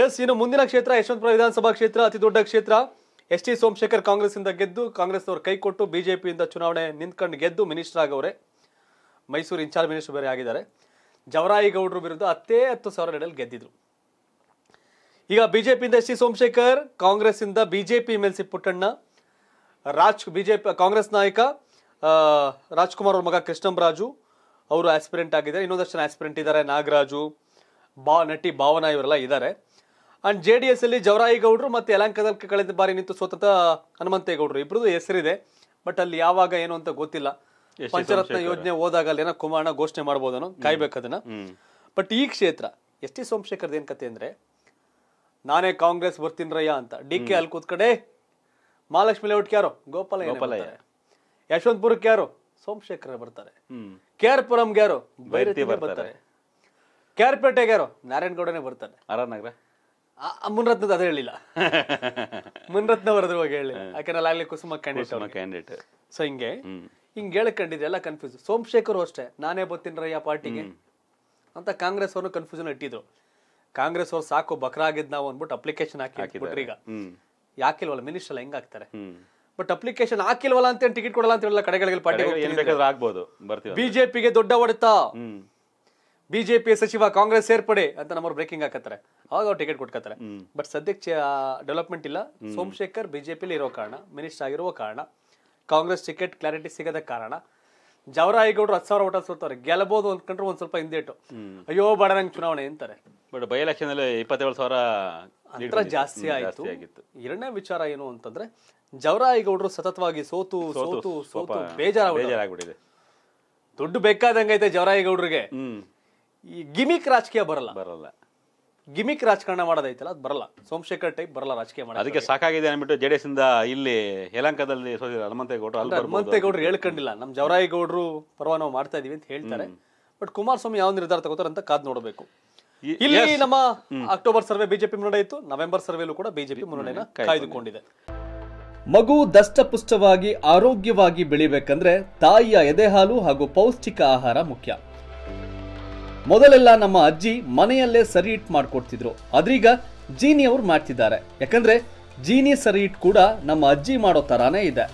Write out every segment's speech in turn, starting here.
S ಇನ್ನು ಮುಂದಿನ ಕ್ಷೇತ್ರ ಯಶವಂತಪುರ ವಿಧಾನಸಭಾ ಕ್ಷೇತ್ರ ಅತಿ ದೊಡ್ಡ ಕ್ಷೇತ್ರ ಎಸ್ ಟಿ ಸೋಮಶೇಖರ್ ಕಾಂಗ್ರೆಸ್ಸಿಂದ ಗೆದ್ದು ಕಾಂಗ್ರೆಸ್ನವರು ಕೈ ಕೊಟ್ಟು ಬಿಜೆಪಿಯಿಂದ ಚುನಾವಣೆ ನಿಂತ್ಕೊಂಡು ಗೆದ್ದು ಮಿನಿಸ್ಟರ್ ಆಗವ್ರೆ ಮೈಸೂರು ಇನ್ಚಾರ್ಜ್ ಮಿನಿಸ್ಟರ್ ಬೇರೆ ಆಗಿದ್ದಾರೆ ಗೌಡ್ರ ವಿರುದ್ಧ ಹತ್ತೇ ಹತ್ತು ಸಾವಿರ ನಡೆಯಲ್ಲಿ ಗೆದ್ದಿದ್ರು ಈಗ ಬಿಜೆಪಿಯಿಂದ ಎಸ್ ಟಿ ಸೋಮಶೇಖರ್ ಕಾಂಗ್ರೆಸ್ಸಿಂದ BJP M L C Puttanna Raj BJP Congress ನಾಯಕ ರಾಜ್ಕುಮಾರ್ ಅವ್ರ ಮಗ ಕೃಷ್ಣಂರಾಜು ಅವರು ಆಸ್ಪಿರೆಂಟ್ ಆಗಿದ್ದಾರೆ ಇನ್ನೊಂದಷ್ಟು ಜನ ಆಸ್ಪಿರೆಂಟ್ ಇದ್ದಾರೆ ನಾಗರಾಜು ಬಾ ನಟಿ ಭಾವನಾ ಇವರೆಲ್ಲ ಇದ್ದಾರೆ ಅಂಡ್ ಜೆ ಡಿ ಎಸ್ ಅಲ್ಲಿ ಜವರಾಯಿಗೌಡರು ಮತ್ತೆ ಯಲಂಕದಲ್ಲಿ ಕಳೆದ ಬಾರಿ ನಿಂತು ಸ್ವತಃ ಹನುಮಂತೇಗೌಡರು ಇಬ್ಬರು ಹೆಸರಿದೆ ಬಟ್ ಅಲ್ಲಿ ಯಾವಾಗ ಏನು ಅಂತ ಗೊತ್ತಿಲ್ಲ ಪಂಚರತ್ನ ಯೋಜನೆ ಹೋದಾಗ ಅಲ್ಲಿ ಏನೋ ಕುಮಾರಣ ಘೋಷಣೆ ಮಾಡ್ಬೋದನ್ನು ಕಾಯ್ಬೇಕದನ್ನ ಅದನ್ನ ಬಟ್ ಈ ಕ್ಷೇತ್ರ ಎಸ್ ಟಿ ಸೋಮಶೇಖರ್ ಏನ್ ಕತೆ ಅಂದ್ರೆ ನಾನೇ ಕಾಂಗ್ರೆಸ್ ಬರ್ತೀನ್ರಯ್ಯ ಅಂತ ಡಿ ಕೆ ಅಲ್ಲಿ ಕೂತ್ ಕಡೆ ಮಹಾಲಕ್ಷ್ಮಿ ಲೇಔಟ್ ಯಾರು ಗೋಪಾಲ ಯಶವಂತಪುರಕ್ಕೆ ಯಾರು ಸೋಮಶೇಖರ್ ಬರ್ತಾರೆ ಕೆ ಆರ್ ಪುರಂಗೆ ಯಾರು ಬರ್ತಾರೆ ಕೆ ಆರ್ ಪೇಟೆಗೆ ಯಾರು ನಾರಾಯಣಗೌಡನೇ ಬರ್ತಾರೆ ಆರ್ ನಗರ ಮುನ್ರತ್ನದ ಅದು ಹೇಳಿಲ್ಲ ಮುನ್ರತ್ನ ಅವರದ್ರ ಹೋಗಿ ಹೇಳಿ ಯಾಕಂದ್ರೆ ಅಲ್ಲಾಗ್ಲಿ ಕುಸುಮ ಕ್ಯಾಂಡಿಡೇಟ್ ಸೊ ಹಿಂಗೆ ಹಿಂಗೆ ಹೇಳಕೊಂಡಿದ್ರೆ ಎಲ್ಲ ಕನ್ಫ್ಯೂಸ್ ಸೋಮಶೇಖರ್ ಅಷ್ಟೇ ನಾನೇ ಬರ್ತೀನ್ರಯ್ಯ ಪಾರ್ಟಿಗೆ ಅಂತ ಕಾಂಗ್ರೆಸ್ ಅವ್ರನ್ನ ಕನ್ಫ್ಯೂಷನ್ ಇಟ್ಟಿದ್ರು ಕಾಂಗ್ರೆಸ್ ಅವ್ರು ಸಾಕು ಬಕ್ರ ಆಗಿದ್ ನಾವು ಅಂದ್ಬಿಟ್ಟು ಅಪ್ಲಿಕೇಶನ್ ಹಾಕಿ ಈಗ ಯಾಕಿಲ್ವಲ್ಲ ಮಿನಿಸ್ಟರ್ ಹೆಂಗ್ ಹಾಕ್ತಾರೆ ಬಟ್ ಅಪ್ಲಿಕೇಶನ್ ಹಾಕಿಲ್ವಲ್ಲ ಅಂತ ಟಿಕೆಟ್ ಕೊಡಲ್ಲ ಅಂತ ಹೇಳಲ್ಲ ಕಡೆಗಳಿಗೆ ಪಾರ್ಟಿ ಬಿಜೆಪಿಗೆ ದೊಡ್ಡ ಹೊಡೆತ ಬಿಜೆಪಿ ಸಚಿವ ಕಾಂಗ್ರೆಸ್ ಸೇರ್ಪಡೆ ಅಂತ ನಮ್ಮವ್ರು ಬ್ರೇಕಿಂಗ್ ಹಾಕತ್ತಾರೆ ಅವಾಗ ಅವ್ರು ಟಿಕೆಟ್ ಕೊಟ್ಕೋತಾರೆ ಬಟ್ ಸದ್ಯಕ್ಕೆ ಡೆವಲಪ್ಮೆಂಟ್ ಇಲ್ಲ ಸೋಮಶೇಖರ್ ಬಿಜೆಪಿಲಿ ಇರೋ ಕಾರಣ ಮಿನಿಸ್ಟರ್ ಆಗಿರುವ ಕಾರಣ ಕಾಂಗ್ರೆಸ್ ಟಿಕೆಟ್ ಕ್ಲಾರಿಟಿ ಸಿಗದ ಕಾರಣ ಜವರಾಯಿಗೌಡರು ಹತ್ತು ಸಾವಿರ ಓಟ ಸೋತಾರೆ ಗೆಲ್ಲಬಹುದು ಅಂದ್ಕೊಂಡ್ರೆ ಒಂದ್ ಸ್ವಲ್ಪ ಹಿಂದೇಟು ಅಯ್ಯೋ ಬೇಡ ನಂಗೆ ಚುನಾವಣೆ ಅಂತಾರೆ ಬಟ್ ಬೈ ಎಲೆಕ್ಷನ್ ಅಲ್ಲಿ ಇಪ್ಪತ್ತೇಳು ಸಾವಿರ ಜಾಸ್ತಿ ಆಯ್ತು ಎರಡನೇ ವಿಚಾರ ಏನು ಅಂತಂದ್ರೆ ಜವರಾಯಿಗೌಡರು ಸತತವಾಗಿ ಸೋತು ಸೋತು ಸೋತು ಬೇಜಾರಾಗ್ಬಿಟ್ಟಿದೆ ದುಡ್ಡು ಬೇಕಾದಂಗೈತೆ ಜವರಾಯಿಗೌಡರಿಗೆ ಈ ಗಿಮಿಕ್ ರಾಜಕೀಯ ಬರಲ್ಲ ಬರಲ್ಲ ಗಿಮಿಕ್ ರಾಜಕಾರಣ ಮಾಡೋದೈತಲ್ಲ ಅದು ಬರಲ್ಲ ಸೋಮಶೇಖರ್ ಟೈಪ್ ಬರಲ್ಲ ರಾಜಕೀಯ ಮಾಡಿ ಅದಕ್ಕೆ ಸಾಕಾಗಿದೆ ಅಂದ್ಬಿಟ್ಟು ಜೆ ಡಿ ಇಂದ ಇಲ್ಲಿ ಯಲಂಕದಲ್ಲಿ ಹನುಮಂತೇಗೌಡರು ಹನುಮಂತೇಗೌಡರು ಹೇಳ್ಕೊಂಡಿಲ್ಲ ನಮ್ಮ ಜವರಾಯಿಗೌಡರು ಪರವಾಗಿ ಮಾಡ್ತಾ ಇದೀವಿ ಅಂತ ಹೇಳ್ತಾರೆ ಬಟ್ ಕುಮಾರಸ್ವಾಮಿ ಯಾವ ನಿರ್ಧಾರ ತಗೋತಾರೆ ಅಂತ ಕಾದ್ ನೋಡಬೇಕು ಇಲ್ಲಿ ನಮ್ಮ ಅಕ್ಟೋಬರ್ ಸರ್ವೆ ಬಿಜೆಪಿ ಮುನ್ನಡೆ ಇತ್ತು ನವೆಂಬರ್ ಸರ್ವೆಲೂ ಕೂಡ ಬಿಜೆಪಿ ಮುನ್ನಡೆನ ಕಾಯ್ದುಕೊಂಡಿದೆ ಮಗು ದಷ್ಟಪುಷ್ಟವಾಗಿ ಆರೋಗ್ಯವಾಗಿ ಬೆಳಿಬೇಕಂದ್ರೆ ತಾಯಿಯ ಎದೆಹಾಲು ಹಾಗೂ ಪೌಷ್ಟಿಕ ಆಹಾರ ಮುಖ್ಯ ಮೊದಲೆಲ್ಲ ನಮ್ಮ ಅಜ್ಜಿ ಮನೆಯಲ್ಲೇ ಸರಿ ಇಟ್ ಮಾಡ್ಕೊಡ್ತಿದ್ರು ಅದ್ರೀಗ ಜೀನಿ ಅವ್ರು ಮಾಡ್ತಿದ್ದಾರೆ ಯಾಕಂದ್ರೆ ಜೀನಿ ಸರಿ ಇಟ್ ಕೂಡ ನಮ್ಮ ಅಜ್ಜಿ ಮಾಡೋ ತರಾನೇ ಇದೆ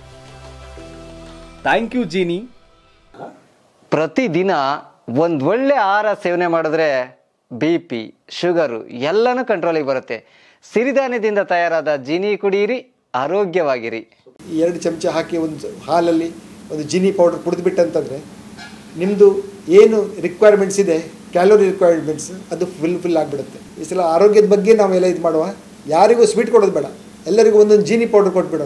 ಥ್ಯಾಂಕ್ ಯು ಜೀನಿ ಪ್ರತಿದಿನ ಒಂದು ಒಳ್ಳೆ ಆಹಾರ ಸೇವನೆ ಮಾಡಿದ್ರೆ ಬಿ ಪಿ ಶುಗರು ಎಲ್ಲನೂ ಕಂಟ್ರೋಲಿಗೆ ಬರುತ್ತೆ ಸಿರಿಧಾನ್ಯದಿಂದ ತಯಾರಾದ ಜೀನಿ ಕುಡಿಯಿರಿ ಆರೋಗ್ಯವಾಗಿರಿ ಎರಡು ಚಮಚ ಹಾಕಿ ಒಂದು ಹಾಲಲ್ಲಿ ಒಂದು ಜೀನಿ ಪೌಡರ್ ಕುಡಿದ್ಬಿಟ್ಟಂತಂದರೆ ನಿಮ್ಮದು ಏನು ರಿಕ್ವೈರ್ಮೆಂಟ್ಸ್ ಇದೆ ಕ್ಯಾಲೋರಿ ರಿಕ್ವೈರ್ಮೆಂಟ್ಸ್ ಅದು ಫುಲ್ ಫಿಲ್ ಆಗಿಬಿಡುತ್ತೆ ಈ ಸಲ ಆರೋಗ್ಯದ ಬಗ್ಗೆ ನಾವೆಲ್ಲ ಇದು ಮಾಡುವ ಯಾರಿಗೂ ಸ್ವೀಟ್ ಕೊಡೋದು ಬೇಡ ಎಲ್ಲರಿಗೂ ಒಂದೊಂದು ಜೀನಿ ಪೌಡ್ರ್ ಕೊಟ್ಬಿಡೋಣ